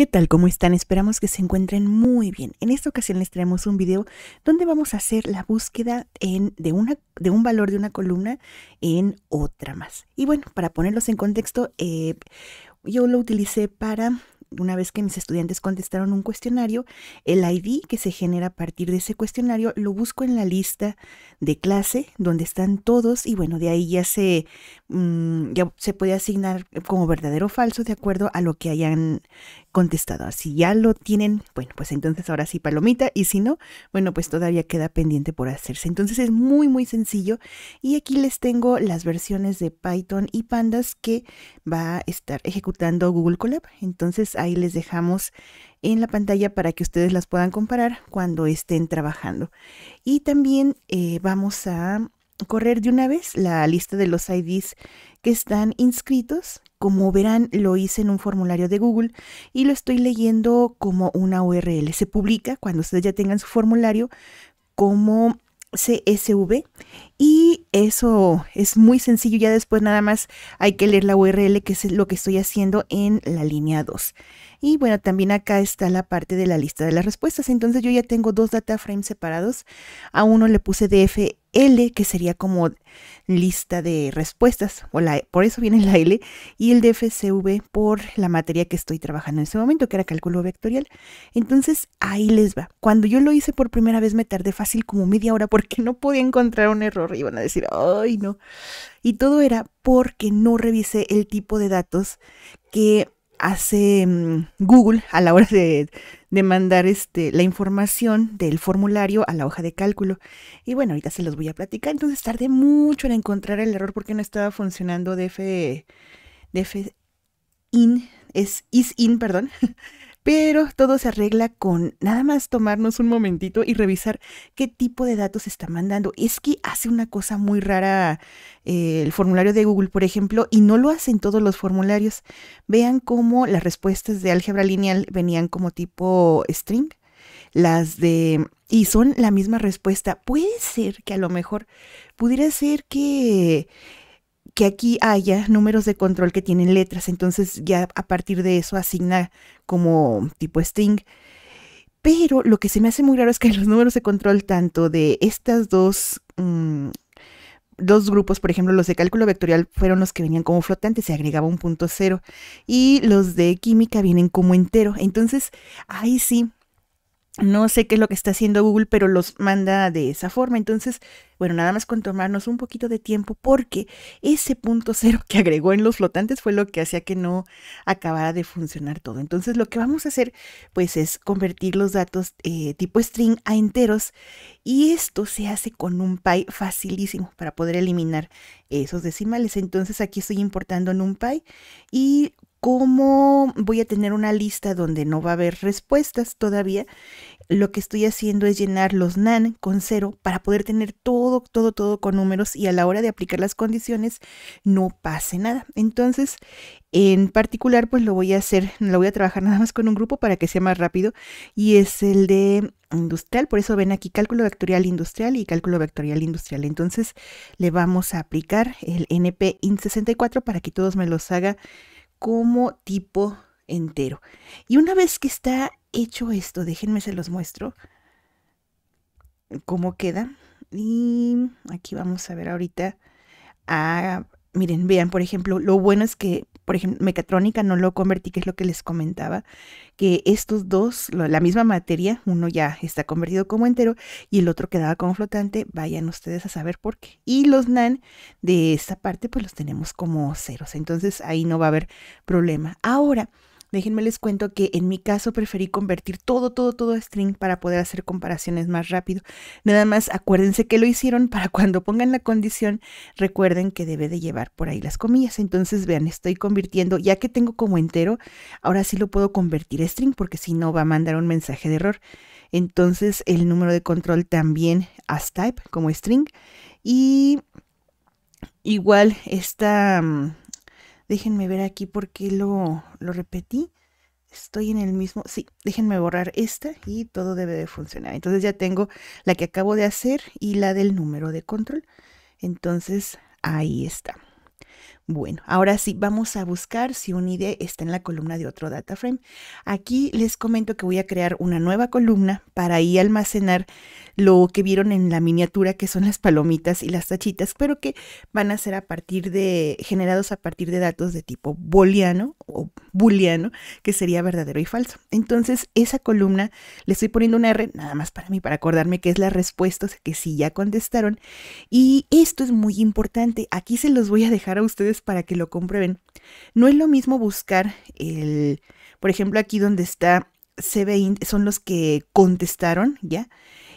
¿Qué tal? ¿Cómo están? Esperamos que se encuentren muy bien. En esta ocasión les traemos un video donde vamos a hacer la búsqueda de, un valor de una columna en otra más. Y bueno, para ponerlos en contexto, eh, yo lo utilicé para una vez que mis estudiantes contestaron un cuestionario, el ID que se genera a partir de ese cuestionario lo busco en la lista de clase donde están todos y bueno, de ahí ya se, mm, ya se puede asignar como verdadero o falso de acuerdo a lo que hayan contestado. Si ya lo tienen, bueno, pues entonces ahora sí palomita y si no, bueno, pues todavía queda pendiente por hacerse. Entonces es muy, muy sencillo y aquí les tengo las versiones de Python y Pandas que va a estar ejecutando Google Colab. Entonces ahí les dejamos en la pantalla para que ustedes las puedan comparar cuando estén trabajando. Y también eh, vamos a correr de una vez la lista de los IDs que están inscritos. Como verán, lo hice en un formulario de Google y lo estoy leyendo como una URL. Se publica cuando ustedes ya tengan su formulario como CSV y eso es muy sencillo, ya después nada más hay que leer la URL, que es lo que estoy haciendo en la línea 2. Y bueno, también acá está la parte de la lista de las respuestas. Entonces yo ya tengo dos data frames separados. A uno le puse DFL, que sería como lista de respuestas, o por eso viene la L, y el DFCV por la materia que estoy trabajando en ese momento, que era cálculo vectorial. Entonces ahí les va. Cuando yo lo hice por primera vez me tardé fácil como media hora porque no podía encontrar un error iban y a decir, ay no. Y todo era porque no revisé el tipo de datos que hace mm, Google a la hora de, mandar este, la información del formulario a la hoja de cálculo. Y bueno, ahorita se los voy a platicar. Entonces tardé mucho en encontrar el error porque no estaba funcionando DF, DF in, es is in, perdón. Pero todo se arregla con nada más tomarnos un momentito y revisar qué tipo de datos está mandando. Es que hace una cosa muy rara eh, el formulario de Google, por ejemplo, y no lo hacen todos los formularios. Vean cómo las respuestas de álgebra lineal venían como tipo string. Las de... Y son la misma respuesta. Puede ser que a lo mejor pudiera ser que que aquí haya números de control que tienen letras. Entonces ya a partir de eso asigna como tipo string. Pero lo que se me hace muy raro es que los números de control tanto de estas dos, mm, dos grupos, por ejemplo, los de cálculo vectorial fueron los que venían como flotantes, se agregaba un punto cero. Y los de química vienen como entero. Entonces, ahí sí, no sé qué es lo que está haciendo Google, pero los manda de esa forma. Entonces, bueno, nada más con tomarnos un poquito de tiempo porque ese punto cero que agregó en los flotantes fue lo que hacía que no acabara de funcionar todo. Entonces, lo que vamos a hacer, pues, es convertir los datos eh, tipo string a enteros y esto se hace con un .py facilísimo para poder eliminar esos decimales. Entonces, aquí estoy importando en un y ¿Cómo voy a tener una lista donde no va a haber respuestas todavía, lo que estoy haciendo es llenar los NAN con cero para poder tener todo, todo, todo con números y a la hora de aplicar las condiciones no pase nada. Entonces, en particular, pues lo voy a hacer, lo voy a trabajar nada más con un grupo para que sea más rápido y es el de industrial, por eso ven aquí cálculo vectorial industrial y cálculo vectorial industrial. Entonces, le vamos a aplicar el NP 64 para que todos me los haga como tipo entero. Y una vez que está hecho esto, déjenme se los muestro cómo queda. Y aquí vamos a ver ahorita. a ah, miren, vean, por ejemplo, lo bueno es que por ejemplo, mecatrónica no lo convertí, que es lo que les comentaba, que estos dos, la misma materia, uno ya está convertido como entero y el otro quedaba como flotante, vayan ustedes a saber por qué. Y los NAN de esta parte, pues los tenemos como ceros, entonces ahí no va a haber problema. Ahora, Déjenme les cuento que en mi caso preferí convertir todo, todo, todo a string para poder hacer comparaciones más rápido. Nada más acuérdense que lo hicieron para cuando pongan la condición, recuerden que debe de llevar por ahí las comillas. Entonces, vean, estoy convirtiendo, ya que tengo como entero, ahora sí lo puedo convertir a string porque si no va a mandar un mensaje de error. Entonces, el número de control también as type como string y igual esta mm, Déjenme ver aquí por qué lo, lo repetí. Estoy en el mismo. Sí, déjenme borrar esta y todo debe de funcionar. Entonces ya tengo la que acabo de hacer y la del número de control. Entonces ahí está. Bueno, ahora sí, vamos a buscar si un ID está en la columna de otro data frame. Aquí les comento que voy a crear una nueva columna para ahí almacenar lo que vieron en la miniatura, que son las palomitas y las tachitas, pero que van a ser a partir de, generados a partir de datos de tipo booleano o booleano, que sería verdadero y falso. Entonces, esa columna, le estoy poniendo una R, nada más para mí, para acordarme que es la respuesta, sea, que sí ya contestaron. Y esto es muy importante, aquí se los voy a dejar a ustedes para que lo comprueben. No es lo mismo buscar el, por ejemplo, aquí donde está C20 son los que contestaron, ¿ya?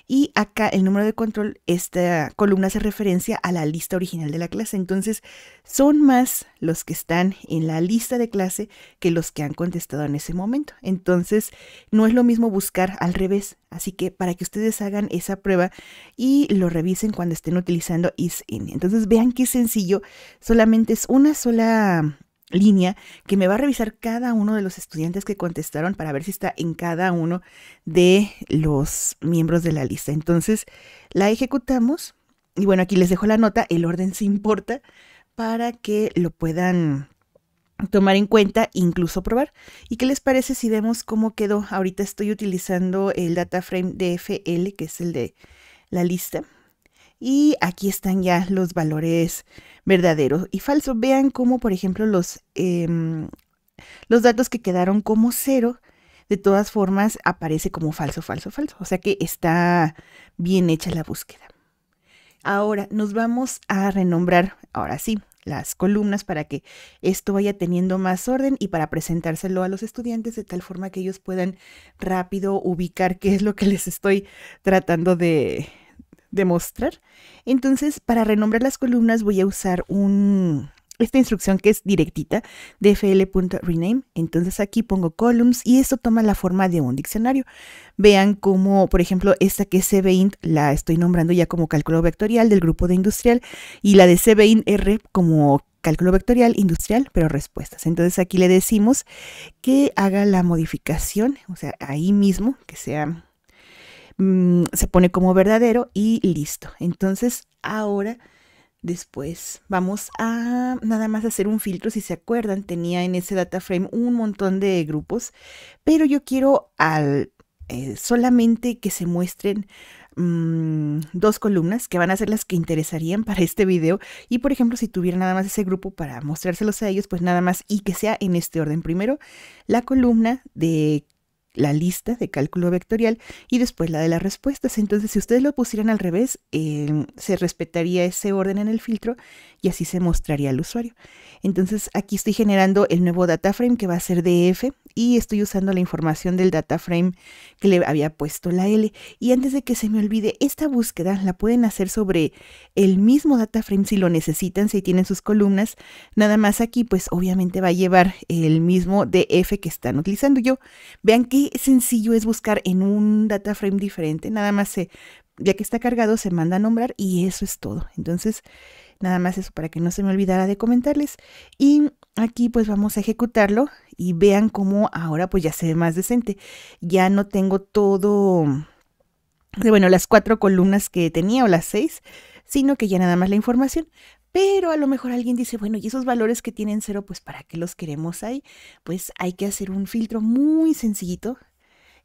Y acá el número de control, esta columna hace referencia a la lista original de la clase. Entonces, son más los que están en la lista de clase que los que han contestado en ese momento. Entonces, no es lo mismo buscar al revés. Así que para que ustedes hagan esa prueba y lo revisen cuando estén utilizando is in. E. Entonces, vean qué sencillo. Solamente es una sola línea que me va a revisar cada uno de los estudiantes que contestaron para ver si está en cada uno de los miembros de la lista. Entonces, la ejecutamos y bueno, aquí les dejo la nota, el orden se importa para que lo puedan tomar en cuenta, incluso probar. ¿Y qué les parece si vemos cómo quedó? Ahorita estoy utilizando el data frame DFL, que es el de la lista. Y aquí están ya los valores verdaderos y falsos. Vean cómo, por ejemplo, los, em, los datos que quedaron como cero, de todas formas, aparece como falso, falso, falso. O sea que está bien hecha la búsqueda. Ahora nos vamos a renombrar, ahora sí, las columnas para que esto vaya teniendo más orden y para presentárselo a los estudiantes de tal forma que ellos puedan rápido ubicar qué es lo que les estoy tratando de, demostrar. Entonces, para renombrar las columnas voy a usar un, esta instrucción que es directita, dfl.rename. Entonces aquí pongo columns y esto toma la forma de un diccionario. Vean cómo, por ejemplo, esta que es cbint la estoy nombrando ya como cálculo vectorial del grupo de industrial y la de cbint r como cálculo vectorial industrial, pero respuestas. Entonces aquí le decimos que haga la modificación, o sea, ahí mismo, que sea Mm, se pone como verdadero y listo. Entonces ahora Después vamos a nada más hacer un filtro, si se acuerdan, tenía en ese data frame un montón de grupos, pero yo quiero al, eh, solamente que se muestren mm, dos columnas que van a ser las que interesarían para este video y por ejemplo si tuviera nada más ese grupo para mostrárselos a ellos, pues nada más y que sea en este orden. Primero la columna de la lista de cálculo vectorial y después la de las respuestas. Entonces, si ustedes lo pusieran al revés, em, se respetaría ese orden en el filtro y así se mostraría al usuario. Entonces, aquí estoy generando el nuevo data frame que va a ser DF y estoy usando la información del data frame que le había puesto la L. Y antes de que se me olvide, esta búsqueda la pueden hacer sobre el mismo data frame si lo necesitan, si tienen sus columnas. Nada más aquí, pues obviamente va a llevar el mismo DF que están utilizando yo. Vean qué sencillo es buscar en un data frame diferente. Nada más se, ya que está cargado, se manda a nombrar y eso es todo. Entonces, nada más eso para que no se me olvidara de comentarles. Y aquí pues vamos a ejecutarlo y vean cómo ahora pues ya se ve más decente. Ya no tengo todo, bueno, las cuatro columnas que tenía o las seis, sino que ya nada más la información. Pero a lo mejor alguien dice, bueno, y esos valores que tienen cero, pues ¿para qué los queremos ahí? Pues hay que hacer un filtro muy sencillito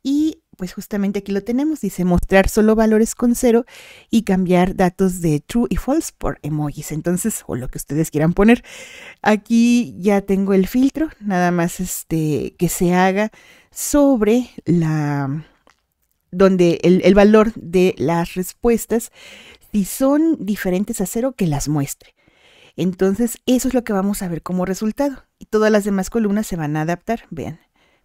y pues justamente aquí lo tenemos, dice mostrar solo valores con cero y cambiar datos de true y false por emojis, entonces, o lo que ustedes quieran poner. Aquí ya tengo el filtro, nada más este que se haga sobre la donde el, valor de las respuestas, si son diferentes a cero, que las muestre. Entonces, eso es lo que vamos a ver como resultado. Y todas las demás columnas se van a adaptar, vean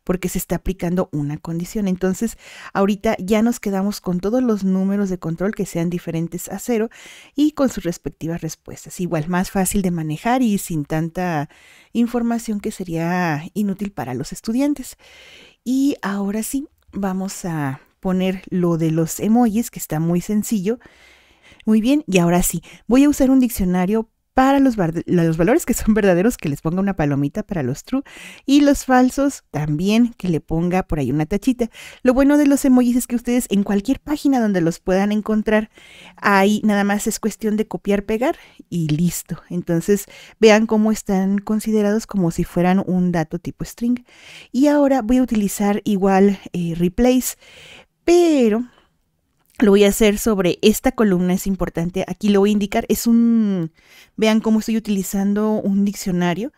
porque se está aplicando una condición. Entonces, ahorita ya nos quedamos con todos los números de control que sean diferentes a cero y con sus respectivas respuestas. Igual, más fácil de manejar y sin tanta información que sería inútil para los estudiantes. Y ahora sí, vamos a poner lo de los emojis, que está muy sencillo. Muy bien, y ahora sí, voy a usar un diccionario para los, los, valores que son verdaderos, que les ponga una palomita para los true. Y los falsos, también que le ponga por ahí una tachita. Lo bueno de los emojis es que ustedes en cualquier página donde los puedan encontrar, ahí nada más es cuestión de copiar, pegar y listo. Entonces vean cómo están considerados como si fueran un dato tipo string. Y ahora voy a utilizar igual eh, replace, pero lo voy a hacer sobre esta columna, es importante, aquí lo voy a indicar, es un, vean cómo estoy utilizando un diccionario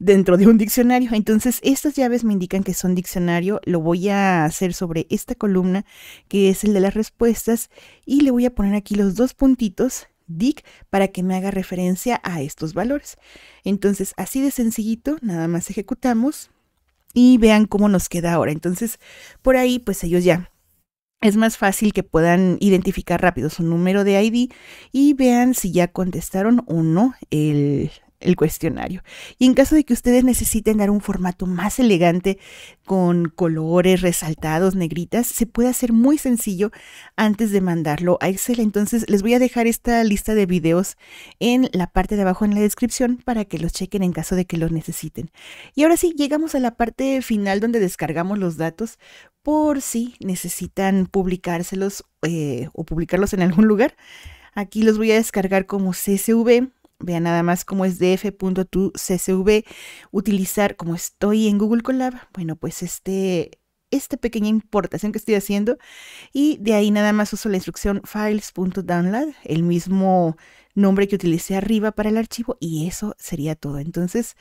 dentro de un diccionario. Entonces, estas llaves me indican que son diccionario. Lo voy a hacer sobre esta columna, que es el de las respuestas, y le voy a poner aquí los dos puntitos dic para que me haga referencia a estos valores. Entonces, así de sencillito, nada más ejecutamos y vean cómo nos queda ahora. Entonces, por ahí, pues ellos ya es más fácil que puedan identificar rápido su número de ID y vean si ya contestaron o no el, el cuestionario. Y en caso de que ustedes necesiten dar un formato más elegante con colores, resaltados, negritas, se puede hacer muy sencillo antes de mandarlo a Excel. Entonces les voy a dejar esta lista de videos en la parte de abajo en la descripción para que los chequen en caso de que los necesiten. Y ahora sí, llegamos a la parte final donde descargamos los datos por si necesitan publicárselos eh, o publicarlos en algún lugar. Aquí los voy a descargar como CSV Vean nada más cómo es df.tu.csv, utilizar como estoy en Google Colab. Bueno, pues este esta pequeña importación que estoy haciendo y de ahí nada más uso la instrucción files.download, el mismo nombre que utilicé arriba para el archivo y eso sería todo. Entonces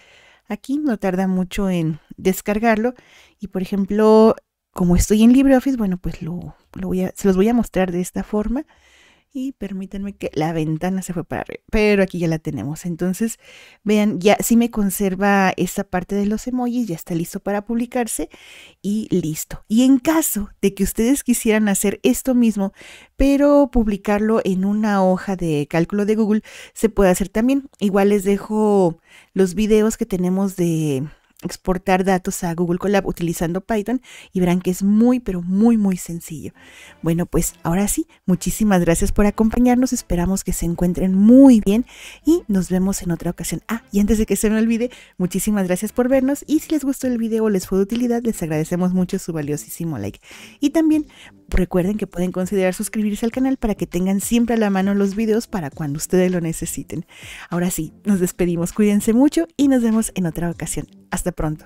aquí no tarda mucho en descargarlo y por ejemplo como estoy en LibreOffice, bueno pues lo, lo voy a, se los voy a mostrar de esta forma. Y permítanme que la ventana se fue para arriba, pero aquí ya la tenemos. Entonces, vean, ya sí me conserva esta parte de los emojis, ya está listo para publicarse y listo. Y en caso de que ustedes quisieran hacer esto mismo, pero publicarlo en una hoja de cálculo de Google, se puede hacer también. Igual les dejo los videos que tenemos de exportar datos a Google Colab utilizando Python y verán que es muy, pero muy, muy sencillo. Bueno, pues ahora sí, muchísimas gracias por acompañarnos, esperamos que se encuentren muy bien y nos vemos en otra ocasión. Ah, y antes de que se me olvide, muchísimas gracias por vernos y si les gustó el video o les fue de utilidad, les agradecemos mucho su valiosísimo like. Y también recuerden que pueden considerar suscribirse al canal para que tengan siempre a la mano los videos para cuando ustedes lo necesiten. Ahora sí, nos despedimos, cuídense mucho y nos vemos en otra ocasión. Hasta pronto.